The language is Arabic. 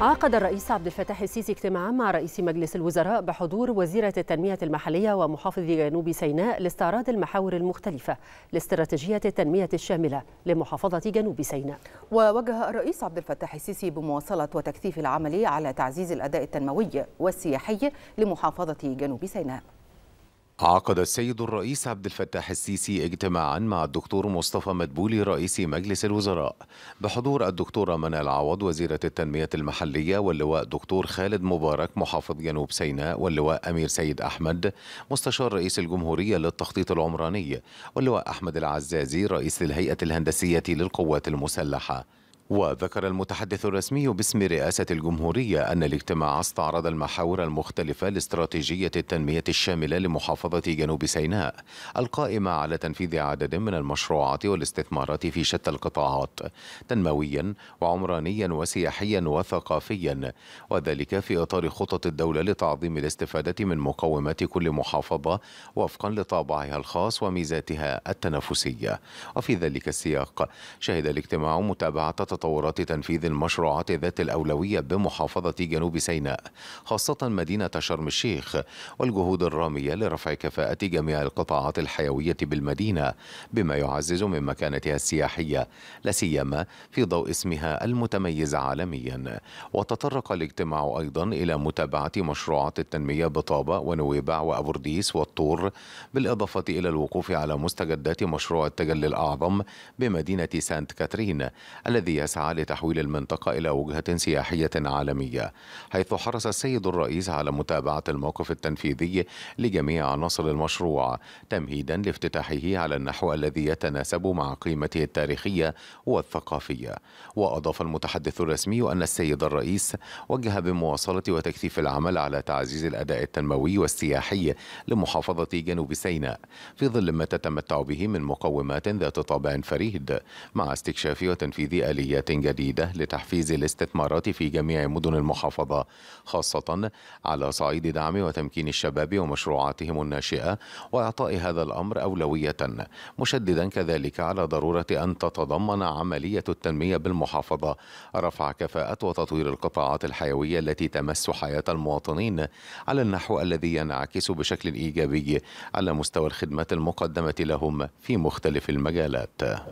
عقد الرئيس عبد الفتاح السيسي اجتماعا مع رئيس مجلس الوزراء بحضور وزيرة التنمية المحلية ومحافظ جنوب سيناء لاستعراض المحاور المختلفة لاستراتيجية التنمية الشاملة لمحافظة جنوب سيناء. ووجه الرئيس عبد الفتاح السيسي بمواصلة وتكثيف العمل على تعزيز الأداء التنموي والسياحي لمحافظة جنوب سيناء. عقد السيد الرئيس عبد الفتاح السيسي اجتماعا مع الدكتور مصطفى مدبولي رئيس مجلس الوزراء بحضور الدكتورة منال عوض وزيرة التنمية المحلية واللواء دكتور خالد مبارك محافظ جنوب سيناء واللواء أمير سيد أحمد مستشار رئيس الجمهورية للتخطيط العمراني واللواء أحمد العزازي رئيس الهيئة الهندسية للقوات المسلحة وذكر المتحدث الرسمي باسم رئاسة الجمهورية أن الاجتماع استعرض المحاور المختلفة لاستراتيجية التنمية الشاملة لمحافظة جنوب سيناء القائمة على تنفيذ عدد من المشروعات والاستثمارات في شتى القطاعات تنمويا وعمرانيا وسياحيا وثقافيا وذلك في إطار خطط الدولة لتعظيم الاستفادة من مقومات كل محافظة وفقا لطابعها الخاص وميزاتها التنافسية وفي ذلك السياق شهد الاجتماع متابعة تطورات تنفيذ المشروعات ذات الأولوية بمحافظة جنوب سيناء خاصة مدينة شرم الشيخ والجهود الرامية لرفع كفاءة جميع القطاعات الحيوية بالمدينة بما يعزز من مكانتها السياحية لا سيما في ضوء اسمها المتميز عالميا وتطرق الاجتماع أيضا إلى متابعة مشروعات التنمية بطابة ونويبع وأبورديس والطور بالإضافة إلى الوقوف على مستجدات مشروع التجلي الأعظم بمدينة سانت كاترين الذي يسعى لتحويل المنطقة إلى وجهة سياحية عالمية حيث حرص السيد الرئيس على متابعة الموقف التنفيذي لجميع عناصر المشروع تمهيدا لافتتاحه على النحو الذي يتناسب مع قيمته التاريخية والثقافية وأضاف المتحدث الرسمي أن السيد الرئيس وجه بمواصلة وتكثيف العمل على تعزيز الأداء التنموي والسياحي لمحافظة جنوب سيناء في ظل ما تتمتع به من مقومات ذات طابع فريد مع استكشاف وتنفيذ آليات آليات جديدة لتحفيز الاستثمارات في جميع مدن المحافظة خاصة على صعيد دعم وتمكين الشباب ومشروعاتهم الناشئة وإعطاء هذا الأمر أولوية مشددا كذلك على ضرورة أن تتضمن عملية التنمية بالمحافظة رفع كفاءة وتطوير القطاعات الحيوية التي تمس حياة المواطنين على النحو الذي ينعكس بشكل إيجابي على مستوى الخدمات المقدمة لهم في مختلف المجالات